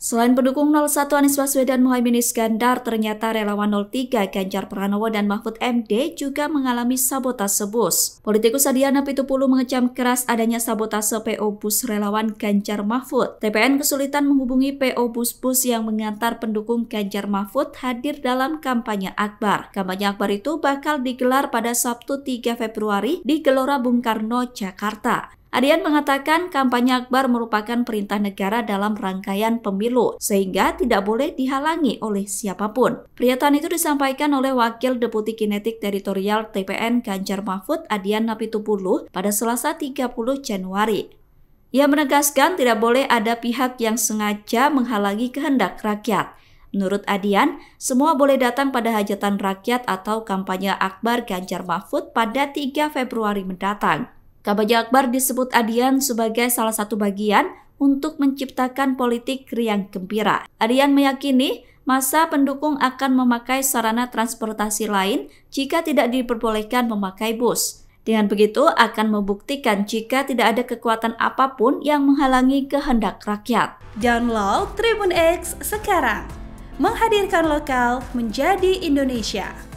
Selain pendukung 01 Anies Baswedan Muhaimin Iskandar, ternyata relawan 03 Ganjar Pranowo dan Mahfud MD juga mengalami sabotase bus. Politikus Adiana Pitupulu mengecam keras adanya sabotase PO Bus relawan Ganjar Mahfud. TPN kesulitan menghubungi PO Bus-Bus yang mengantar pendukung Ganjar Mahfud hadir dalam kampanye Akbar. Kampanye Akbar itu bakal digelar pada Sabtu 3 Februari di Gelora Bung Karno, Jakarta. Adian mengatakan kampanye Akbar merupakan perintah negara dalam rangkaian pemilu, sehingga tidak boleh dihalangi oleh siapapun. Pernyataan itu disampaikan oleh Wakil Deputi Kinetik Teritorial TPN Ganjar Mahfud Adian Napitupulu pada Selasa 30 Januari. Ia menegaskan tidak boleh ada pihak yang sengaja menghalangi kehendak rakyat. Menurut Adian, semua boleh datang pada hajatan rakyat atau kampanye Akbar Ganjar Mahfud pada 3 Februari mendatang. Kabaja Akbar disebut Adian sebagai salah satu bagian untuk menciptakan politik riang gembira. Adian meyakini masa pendukung akan memakai sarana transportasi lain jika tidak diperbolehkan memakai bus. Dengan begitu akan membuktikan jika tidak ada kekuatan apapun yang menghalangi kehendak rakyat. Download Tribun X sekarang. Menghadirkan lokal menjadi Indonesia.